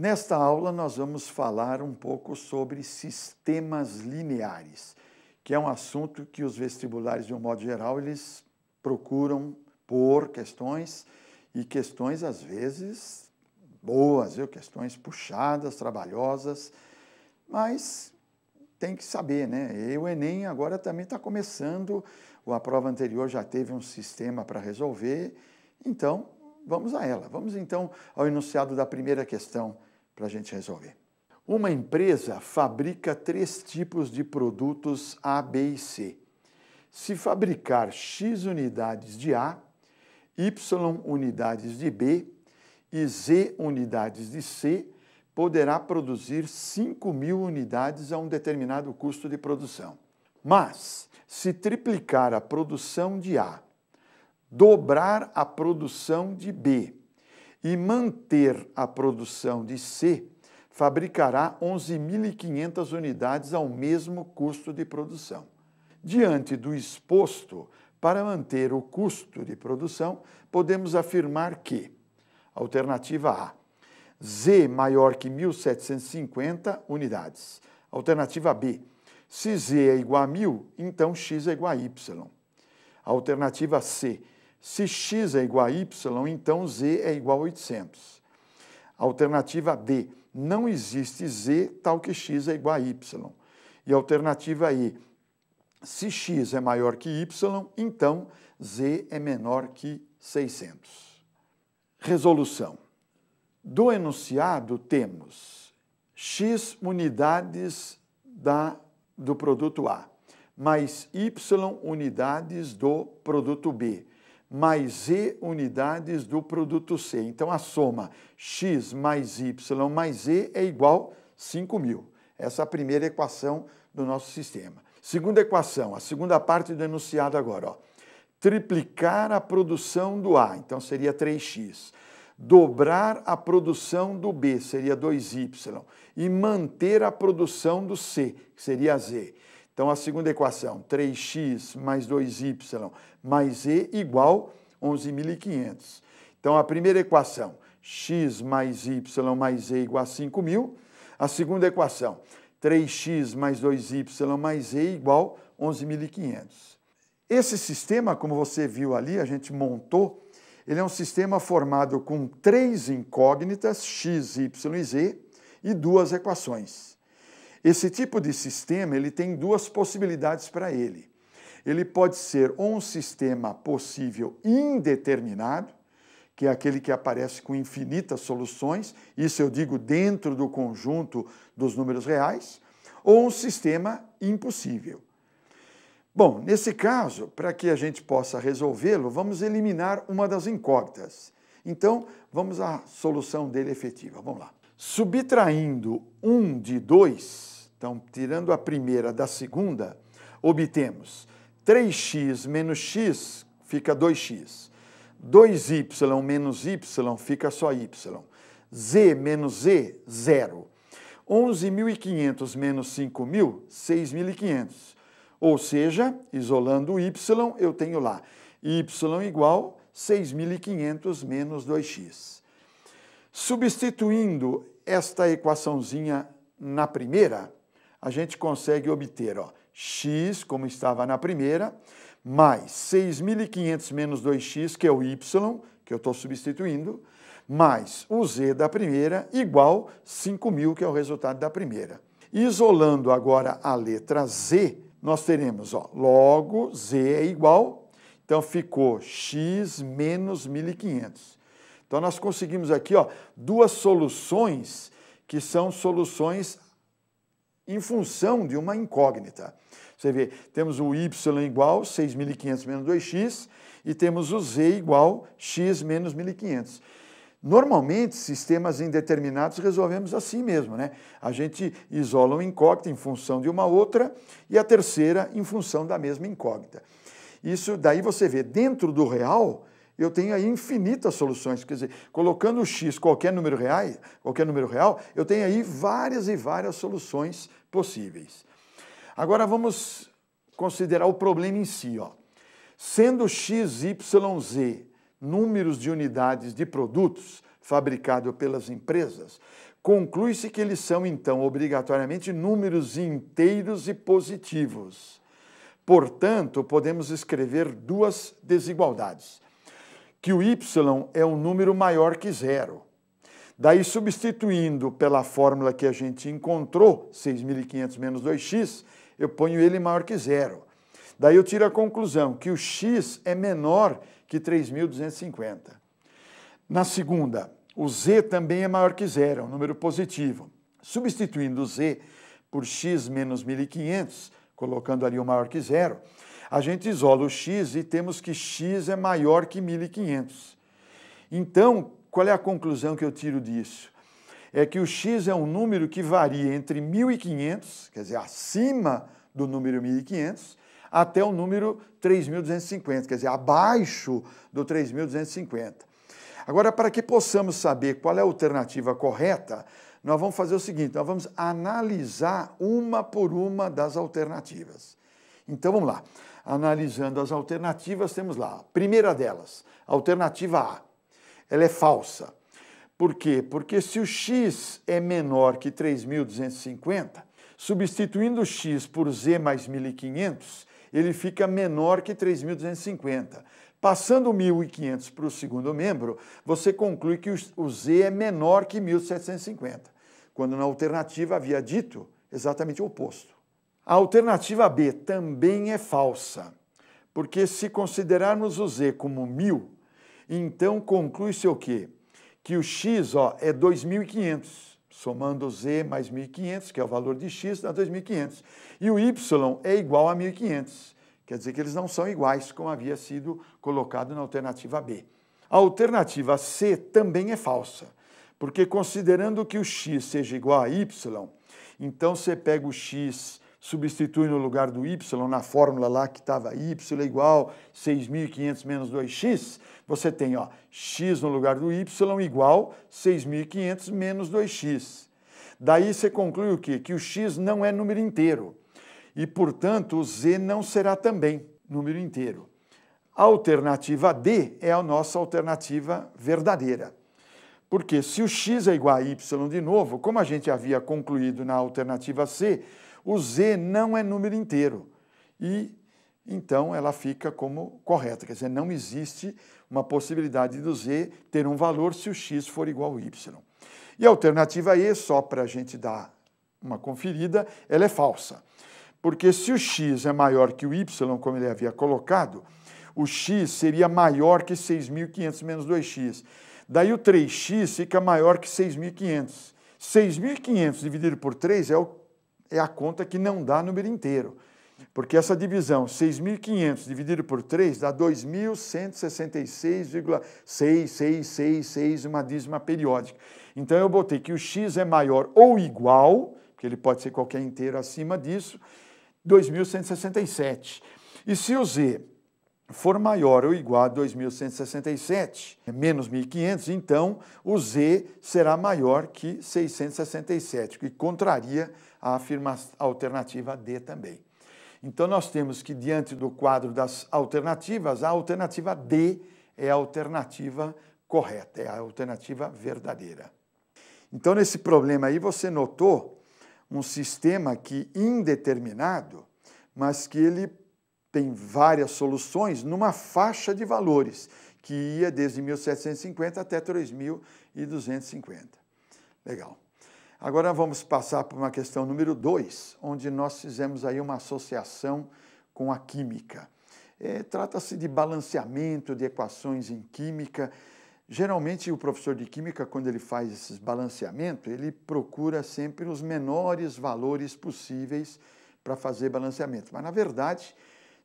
Nesta aula, nós vamos falar um pouco sobre sistemas lineares, que é um assunto que os vestibulares, de um modo geral, eles procuram por questões, e questões, às vezes, boas, viu? questões puxadas, trabalhosas, mas tem que saber, né? E o Enem agora também está começando, a prova anterior já teve um sistema para resolver, então vamos a ela. Vamos então ao enunciado da primeira questão para a gente resolver. Uma empresa fabrica três tipos de produtos A, B e C. Se fabricar X unidades de A, Y unidades de B e Z unidades de C, poderá produzir 5 mil unidades a um determinado custo de produção. Mas, se triplicar a produção de A, dobrar a produção de B e manter a produção de C, fabricará 11.500 unidades ao mesmo custo de produção. Diante do exposto, para manter o custo de produção, podemos afirmar que, alternativa A, Z maior que 1.750 unidades. Alternativa B, se Z é igual a 1.000, então X é igual a Y. Alternativa C, se x é igual a y, então z é igual a 800. Alternativa D, não existe z tal que x é igual a y. E alternativa E, se x é maior que y, então z é menor que 600. Resolução. Do enunciado temos x unidades da, do produto A, mais y unidades do produto B, mais E unidades do produto C. Então, a soma X mais Y mais E é igual a 5.000. Essa é a primeira equação do nosso sistema. Segunda equação, a segunda parte do enunciado agora. Ó. Triplicar a produção do A, então seria 3x. Dobrar a produção do B, seria 2y. E manter a produção do C, que seria Z. Então, a segunda equação, 3x mais 2y mais z igual 11.500. Então, a primeira equação, x mais y mais z igual a 5.000. A segunda equação, 3x mais 2y mais z igual 11.500. Esse sistema, como você viu ali, a gente montou, ele é um sistema formado com três incógnitas, x, y e z, e duas equações. Esse tipo de sistema ele tem duas possibilidades para ele. Ele pode ser um sistema possível indeterminado, que é aquele que aparece com infinitas soluções, isso eu digo dentro do conjunto dos números reais, ou um sistema impossível. Bom, nesse caso, para que a gente possa resolvê-lo, vamos eliminar uma das incógnitas. Então, vamos à solução dele efetiva. Vamos lá. Subtraindo 1 um de 2, então tirando a primeira da segunda, obtemos 3x menos x fica 2x. 2y menos y fica só y. z menos z, zero. 11.500 menos 5.000, 6.500. Ou seja, isolando o y, eu tenho lá y igual 6.500 menos 2x. Substituindo esta equaçãozinha na primeira, a gente consegue obter ó, x, como estava na primeira, mais 6.500 menos 2x, que é o y, que eu estou substituindo, mais o z da primeira, igual 5.000, que é o resultado da primeira. Isolando agora a letra z, nós teremos, ó, logo, z é igual, então ficou x menos 1.500. Então nós conseguimos aqui ó, duas soluções que são soluções em função de uma incógnita. Você vê, temos o y igual 6.500 menos 2x e temos o z igual x menos 1.500. Normalmente, sistemas indeterminados resolvemos assim mesmo, né? A gente isola uma incógnita em função de uma outra e a terceira em função da mesma incógnita. Isso daí você vê, dentro do real, eu tenho aí infinitas soluções. Quer dizer, colocando o x qualquer número real, qualquer número real, eu tenho aí várias e várias soluções possíveis. Agora vamos considerar o problema em si, ó. Sendo x, y, z números de unidades de produtos fabricados pelas empresas, conclui-se que eles são então obrigatoriamente números inteiros e positivos. Portanto, podemos escrever duas desigualdades que o y é um número maior que zero. Daí, substituindo pela fórmula que a gente encontrou, 6.500 menos 2x, eu ponho ele maior que zero. Daí eu tiro a conclusão que o x é menor que 3.250. Na segunda, o z também é maior que zero, é um número positivo. Substituindo o z por x menos 1.500, colocando ali o maior que zero, a gente isola o x e temos que x é maior que 1.500. Então, qual é a conclusão que eu tiro disso? É que o x é um número que varia entre 1.500, quer dizer, acima do número 1.500, até o número 3.250, quer dizer, abaixo do 3.250. Agora, para que possamos saber qual é a alternativa correta, nós vamos fazer o seguinte: nós vamos analisar uma por uma das alternativas. Então vamos lá. Analisando as alternativas, temos lá. A primeira delas, alternativa A. Ela é falsa. Por quê? Porque se o x é menor que 3.250, substituindo x por z mais 1.500, ele fica menor que 3.250. Passando 1.500 para o segundo membro, você conclui que o z é menor que 1.750, quando na alternativa havia dito exatamente o oposto. A alternativa B também é falsa, porque se considerarmos o Z como 1.000, então conclui-se o quê? Que o X ó, é 2.500, somando Z mais 1.500, que é o valor de X, dá 2.500. E o Y é igual a 1.500, quer dizer que eles não são iguais, como havia sido colocado na alternativa B. A alternativa C também é falsa, porque considerando que o X seja igual a Y, então você pega o X substitui no lugar do y, na fórmula lá que estava y igual 6.500 menos 2x, você tem ó, x no lugar do y igual 6.500 menos 2x. Daí você conclui o quê? Que o x não é número inteiro. E, portanto, o z não será também número inteiro. A alternativa D é a nossa alternativa verdadeira. Porque se o x é igual a y de novo, como a gente havia concluído na alternativa C, o Z não é número inteiro. E então ela fica como correta, quer dizer, não existe uma possibilidade do Z ter um valor se o X for igual ao Y. E a alternativa E, só para a gente dar uma conferida, ela é falsa. Porque se o X é maior que o Y, como ele havia colocado, o X seria maior que 6.500 menos 2X. Daí o 3X fica maior que 6.500. 6.500 dividido por 3 é o é a conta que não dá número inteiro. Porque essa divisão, 6.500 dividido por 3, dá 2.166,6666, uma dízima periódica. Então eu botei que o x é maior ou igual, que ele pode ser qualquer inteiro acima disso, 2.167. E se o z for maior ou igual a 2.167, menos 1.500, então o Z será maior que 667, que contraria a a alternativa D também. Então nós temos que, diante do quadro das alternativas, a alternativa D é a alternativa correta, é a alternativa verdadeira. Então, nesse problema aí, você notou um sistema que indeterminado, mas que ele tem várias soluções numa faixa de valores que ia desde 1750 até 3250. Legal. Agora vamos passar para uma questão número 2, onde nós fizemos aí uma associação com a química. É, Trata-se de balanceamento de equações em química. Geralmente o professor de química, quando ele faz esses balanceamento, ele procura sempre os menores valores possíveis para fazer balanceamento. Mas na verdade,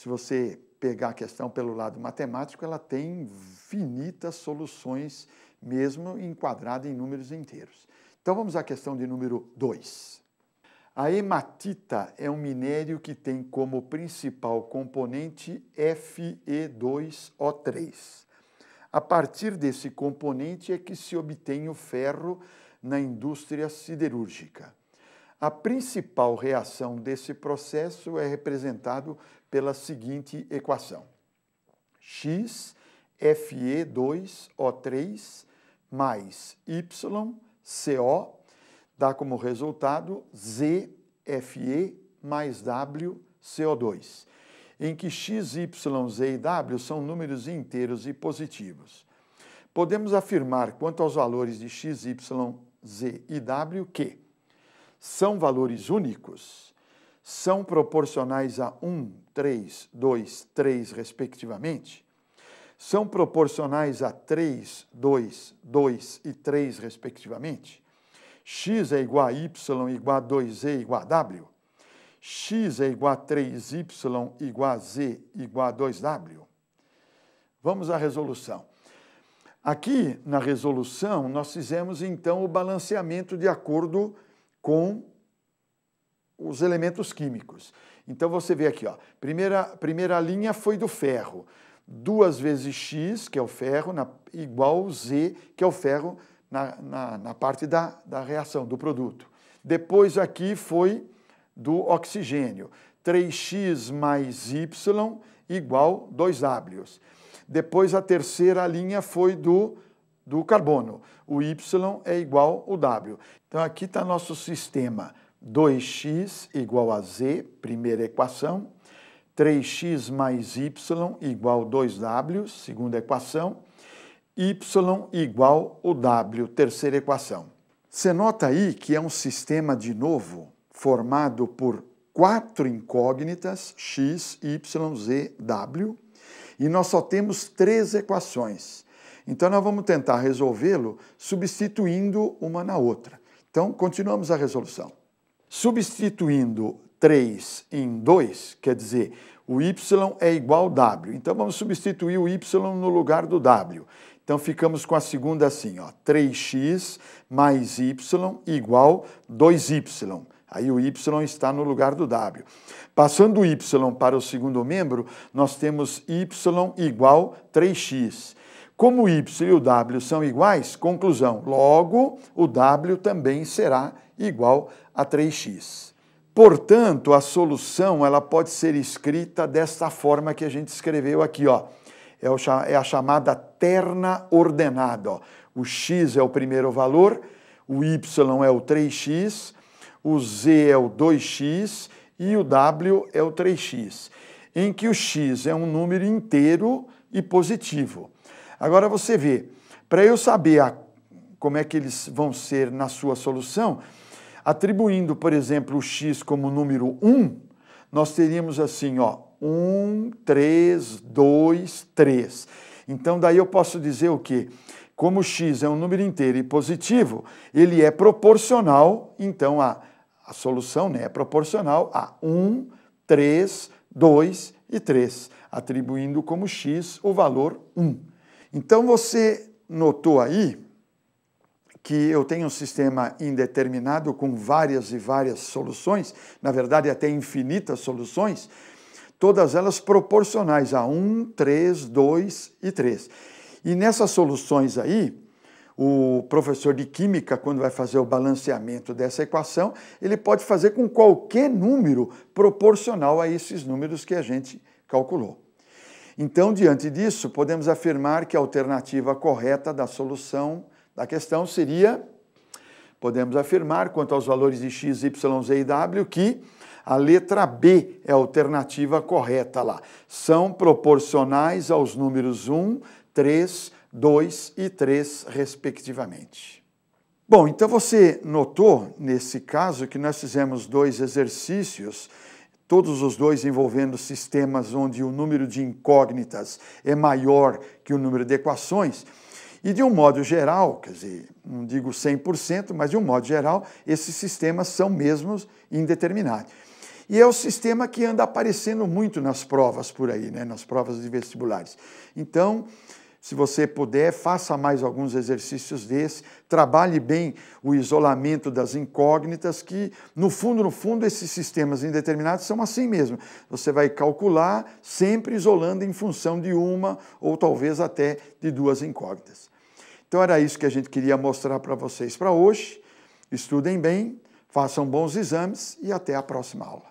se você pegar a questão pelo lado matemático, ela tem infinitas soluções, mesmo enquadrada em números inteiros. Então vamos à questão de número 2. A hematita é um minério que tem como principal componente Fe2O3. A partir desse componente é que se obtém o ferro na indústria siderúrgica. A principal reação desse processo é representado pela seguinte equação: X Fe2O3 mais YCO dá como resultado ZFE mais WCO2, em que X, Y, Z e W são números inteiros e positivos. Podemos afirmar quanto aos valores de X, Y, Z e W que são valores únicos, são proporcionais a 1, 3, 2, 3, respectivamente, são proporcionais a 3, 2, 2 e 3, respectivamente, x é igual a y igual a 2z igual a w, x é igual a 3y igual a z igual a 2w. Vamos à resolução. Aqui, na resolução, nós fizemos, então, o balanceamento de acordo com com os elementos químicos. Então você vê aqui, ó, primeira, primeira linha foi do ferro. 2 vezes X, que é o ferro, na, igual Z, que é o ferro na, na, na parte da, da reação, do produto. Depois aqui foi do oxigênio. 3x mais y igual 2W. Depois a terceira linha foi do do carbono. O Y é igual ao W. Então aqui está nosso sistema. 2x igual a z, primeira equação. 3x mais y igual 2w, segunda equação. y igual o w, terceira equação. Você nota aí que é um sistema, de novo, formado por quatro incógnitas, x, y, z, w, e nós só temos três equações. Então nós vamos tentar resolvê-lo substituindo uma na outra. Então continuamos a resolução. Substituindo 3 em 2, quer dizer, o y é igual a w. Então vamos substituir o y no lugar do w. Então ficamos com a segunda assim, ó, 3x mais y igual 2y. Aí o y está no lugar do w. Passando o y para o segundo membro, nós temos y igual 3x. Como o y e o w são iguais, conclusão, logo o w também será igual a 3x. Portanto, a solução ela pode ser escrita desta forma que a gente escreveu aqui, ó. É, é a chamada terna ordenada. Ó. O x é o primeiro valor, o y é o 3x, o z é o 2x e o w é o 3x, em que o x é um número inteiro e positivo. Agora você vê, para eu saber a, como é que eles vão ser na sua solução, atribuindo, por exemplo, o x como número 1, nós teríamos assim, ó, 1, 3, 2, 3. Então daí eu posso dizer o quê? Como x é um número inteiro e positivo, ele é proporcional, então a, a solução né, é proporcional a 1, 3, 2 e 3, atribuindo como x o valor 1. Então você notou aí que eu tenho um sistema indeterminado com várias e várias soluções, na verdade até infinitas soluções, todas elas proporcionais a 1, 3, 2 e 3. E nessas soluções aí, o professor de química, quando vai fazer o balanceamento dessa equação, ele pode fazer com qualquer número proporcional a esses números que a gente calculou. Então, diante disso, podemos afirmar que a alternativa correta da solução da questão seria, podemos afirmar, quanto aos valores de x, y, z e w, que a letra B é a alternativa correta lá. São proporcionais aos números 1, 3, 2 e 3, respectivamente. Bom, então você notou nesse caso que nós fizemos dois exercícios todos os dois envolvendo sistemas onde o número de incógnitas é maior que o número de equações. E de um modo geral, quer dizer, não digo 100%, mas de um modo geral, esses sistemas são mesmos indeterminados. E é o sistema que anda aparecendo muito nas provas por aí, né, nas provas de vestibulares. Então, se você puder, faça mais alguns exercícios desse. trabalhe bem o isolamento das incógnitas, que no fundo, no fundo, esses sistemas indeterminados são assim mesmo. Você vai calcular sempre isolando em função de uma ou talvez até de duas incógnitas. Então era isso que a gente queria mostrar para vocês para hoje. Estudem bem, façam bons exames e até a próxima aula.